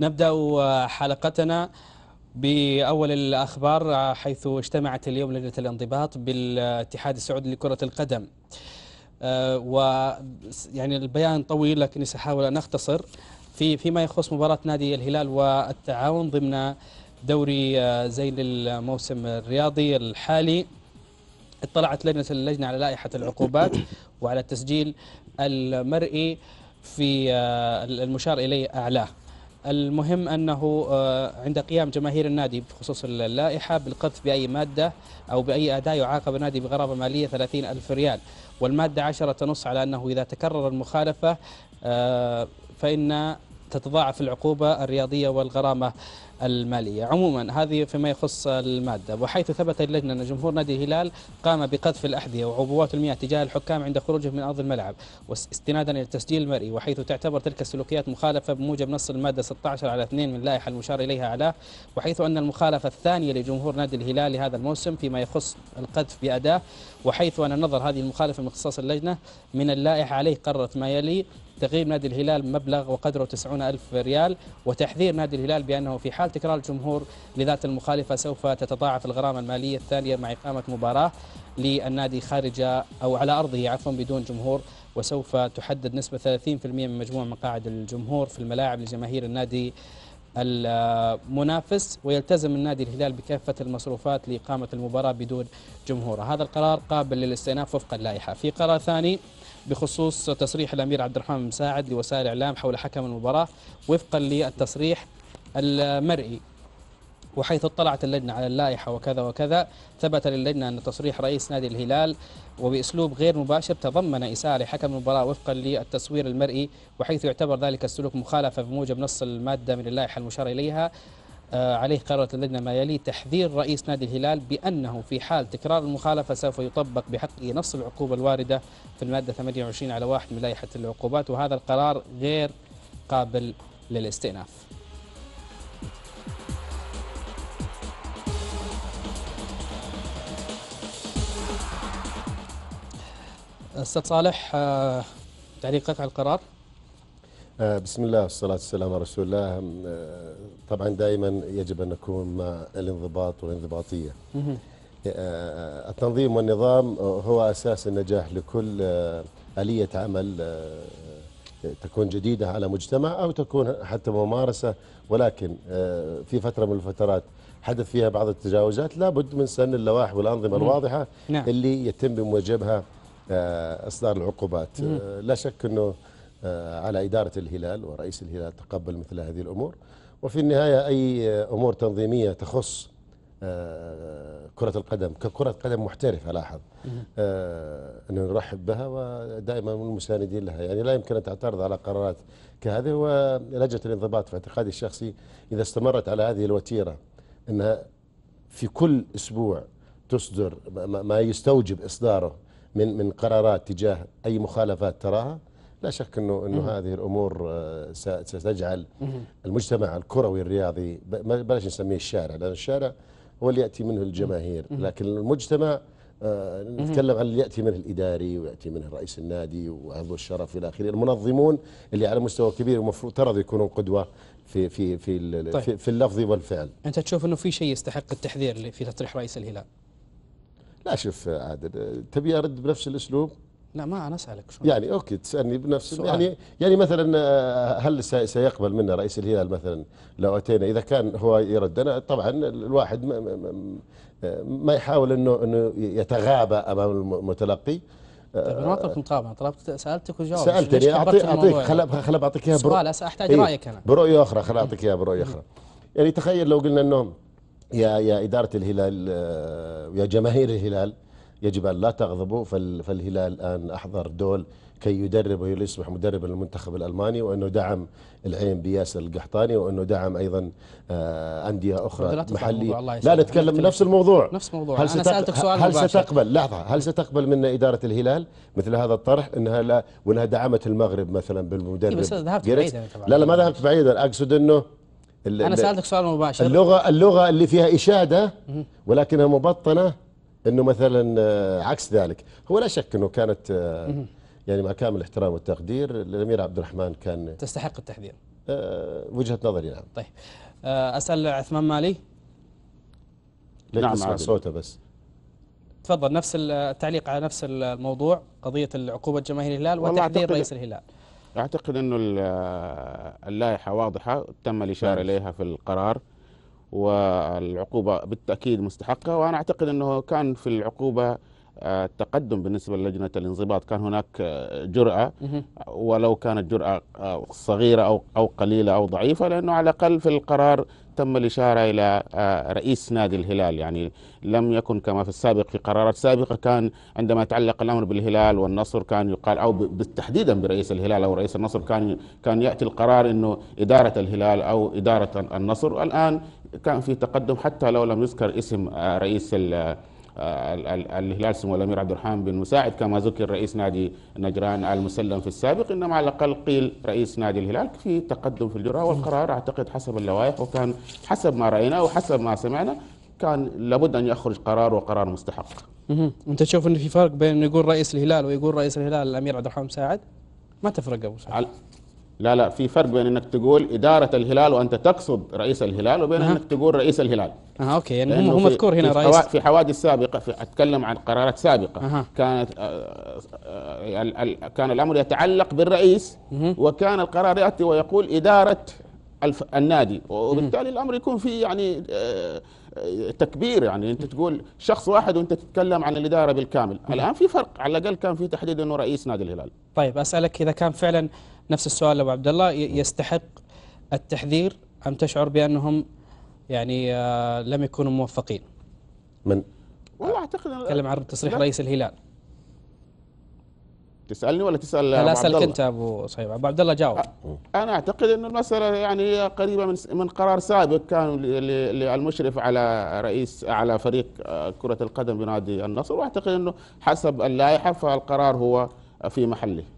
نبدأ حلقتنا بأول الأخبار حيث اجتمعت اليوم لجنة الانضباط بالاتحاد السعودي لكرة القدم آه، و يعني البيان طويل لكني سأحاول أن أختصر في فيما يخص مباراة نادي الهلال والتعاون ضمن دوري آه، زين الموسم الرياضي الحالي اطلعت لجنة اللجنة على لائحة العقوبات وعلى التسجيل المرئي في آه، المشار إليه أعلاه المهم أنه آه، عند قيام جماهير النادي بخصوص اللائحة بالقذف بأي مادة أو بأي أداة يعاقب النادي بغرامة مالية 30 ألف ريال والمادة عشرة تنص على أنه إذا تكرر المخالفة آه، فإن تتضاعف العقوبة الرياضية والغرامة المالية عموما هذه فيما يخص المادة وحيث ثبت اللجنة أن جمهور نادي الهلال قام بقذف الأحذية وعبوات المياه تجاه الحكام عند خروجهم من أرض الملعب واستنادا إلى التسجيل المرئي وحيث تعتبر تلك السلوكيات مخالفة بموجب نص المادة 16 على 2 من اللائحة المشار إليها على وحيث أن المخالفة الثانية لجمهور نادي الهلال لهذا الموسم فيما يخص القذف بأداة وحيث أن نظر هذه المخالفة من اختصاص اللجنة من اللائحة عليه قررت ما يلي تغييب نادي الهلال مبلغ وقدره 90 ألف ريال وتحذير نادي الهلال بأنه في حال تكرار الجمهور لذات المخالفة سوف تتضاعف الغرامة المالية الثانية مع إقامة مباراة للنادي خارج أو على أرضه عفوا بدون جمهور وسوف تحدد نسبة 30% من مجموع مقاعد الجمهور في الملاعب لجماهير النادي المنافس ويلتزم النادي الهلال بكافة المصروفات لإقامة المباراة بدون جمهوره هذا القرار قابل للاستئناف وفق اللائحة في قرار ثاني بخصوص تصريح الأمير عبد الرحمن مساعد لوسائل الإعلام حول حكم المباراة وفقا للتصريح المرئي وحيث اطلعت اللجنة على اللائحة وكذا وكذا ثبت للجنة أن تصريح رئيس نادي الهلال وبأسلوب غير مباشر تضمن إساءة لحكم المباراة وفقا للتصوير المرئي وحيث يعتبر ذلك السلوك مخالفة بموجب نص المادة من اللائحة المشار إليها آه، عليه قرارة اللجنة ما يلي تحذير رئيس نادي الهلال بأنه في حال تكرار المخالفة سوف يطبق بحقه نص العقوبة الواردة في المادة 28 على واحد من لائحة العقوبات وهذا القرار غير قابل للاستئناف أستاذ صالح آه، تعليقك على القرار آه، بسم الله والصلاة والسلام على رسول الله آه، طبعا دائما يجب أن نكون مع الانضباط والانضباطية آه، التنظيم والنظام هو أساس النجاح لكل آلية عمل تكون جديدة على مجتمع أو تكون حتى ممارسة ولكن في فترة من الفترات حدث فيها بعض التجاوزات لابد من سن اللوائح والأنظمة الواضحة نعم. اللي يتم بموجبها إصدار العقوبات لا شك أنه آه، على إدارة الهلال ورئيس الهلال تقبل مثل هذه الأمور وفي النهاية أي أمور تنظيمية تخص آه، كرة القدم ككرة قدم محترفة لاحظ آه، أنه نرحب بها ودائما من المساندين لها يعني لا يمكن أن تعترض على قرارات كهذه ولجنة الانضباط في اعتقادي الشخصي إذا استمرت على هذه الوتيرة أنها في كل أسبوع تصدر ما يستوجب إصداره من من قرارات تجاه أي مخالفات تراها لا شك انه انه هذه الامور آه، ستجعل المجتمع الكروي الرياضي بلاش نسميه الشارع لان الشارع هو اللي ياتي منه الجماهير لكن المجتمع آه، نتكلم عن اللي ياتي منه الاداري وياتي منه رئيس النادي وعضو الشرف الى اخره المنظمون اللي على مستوى كبير المفروض ترى يكونون قدوه في في في طيب. في, اللفظ والفعل انت تشوف انه في شيء يستحق التحذير في تطريح رئيس الهلال لا شوف آه، عادل تبي ارد بنفس الاسلوب لا ما انا اسالك شو يعني اوكي تسالني بنفس سؤال. يعني يعني مثلا آه، هل سيقبل منا رئيس الهلال مثلا لو اتينا اذا كان هو يردنا طبعا الواحد ما, ما يحاول انه انه يتغابى امام المتلقي طيب انا ما طلبت آه، مقابله طلبت سالتك وجاوبت سالتني اعطيك اعطيك خل خل بعطيك اياها برؤيه سؤال احتاج رايك إيه، انا برؤيه اخرى خل اعطيك اياها برؤيه اخرى يعني تخيل لو قلنا انه يا يا اداره الهلال آه، يا جماهير الهلال يجب أن لا تغضبوا فالهلال الآن أحضر دول كي يدرب ويصبح مدربا للمنتخب الالماني وانه دعم العين بياسر القحطاني وانه دعم ايضا آه، انديه اخرى محليه لا نتكلم نفس الموضوع نفس الموضوع هل أنا سالتك سؤال هل ستقبل لحظه هل ستقبل من اداره الهلال مثل هذا الطرح انها لا وانها دعمت المغرب مثلا بالمدرب إيه، بس ذهبت بعيدا لا لا ما ذهبت بعيدا اقصد انه انا سالتك سؤال مباشر اللغه اللغه اللي فيها اشاده ولكنها مبطنه انه مثلا آه، عكس ذلك هو لا شك انه كانت آه، يعني مع كامل الاحترام والتقدير الامير عبد الرحمن كان آه، تستحق التحذير وجهه نظري نعم طيب اسال عثمان مالي نعم اسمع صوته بس تفضل نفس التعليق على نفس الموضوع قضيه العقوبه جماهير الهلال وتحذير رئيس الهلال اعتقد انه اللائحه واضحه تم الاشاره نعم. اليها في القرار والعقوبة بالتأكيد مستحقة وأنا أعتقد أنه كان في العقوبة التقدم آه، بالنسبة للجنة الانضباط كان هناك آه، جرأة ولو كانت جرأة آه، صغيرة أو أو قليلة أو ضعيفة لأنه على الأقل في القرار تم الإشارة إلى آه، رئيس نادي الهلال يعني لم يكن كما في السابق في قرارات سابقة كان عندما تعلق الأمر بالهلال والنصر كان يقال أو بالتحديدا برئيس الهلال أو رئيس النصر كان كان يأتي القرار أنه إدارة الهلال أو إدارة النصر الآن كان في تقدم حتى لو لم يذكر اسم آه، رئيس الهلال آه، الهلال سمو الامير عبد الرحمن بن مساعد كما ذكر رئيس نادي نجران المسلم في السابق انما على الاقل قيل رئيس نادي الهلال في تقدم في الجراه والقرار اعتقد حسب اللوائح وكان حسب ما رايناه وحسب ما سمعنا كان لابد ان يخرج قرار وقرار مستحق. انت تشوف انه في فرق بين يقول رئيس الهلال ويقول رئيس الهلال الامير عبد الرحمن مساعد؟ ما تفرق ابو سعد. لا لا في فرق بين انك تقول اداره الهلال وانت تقصد رئيس الهلال وبين أه. انك تقول رئيس الهلال اه اوكي يعني هو مذكور هنا في رئيس في حوادث سابقه في اتكلم عن قرارات سابقه أه. كانت آه، كان الامر يتعلق بالرئيس أه. وكان القرار ياتي ويقول اداره النادي وبالتالي الامر يكون فيه يعني آه، تكبير يعني انت تقول شخص واحد وانت تتكلم عن الاداره بالكامل الان في فرق على الاقل كان في تحديد انه رئيس نادي الهلال طيب اسالك اذا كان فعلا نفس السؤال ابو عبد الله يستحق التحذير أم تشعر بأنهم يعني آه، لم يكونوا موفقين من والله أعتقد أتكلم عن تصريح رئيس الهلال تسالني ولا تسال لا اسالك انت ابو صهيب ابو عبد الله جاوب انا اعتقد ان المساله يعني قريبه من من قرار سابق كان للمشرف على رئيس على فريق آه، كره القدم بنادي النصر واعتقد انه حسب اللائحه فالقرار هو في محله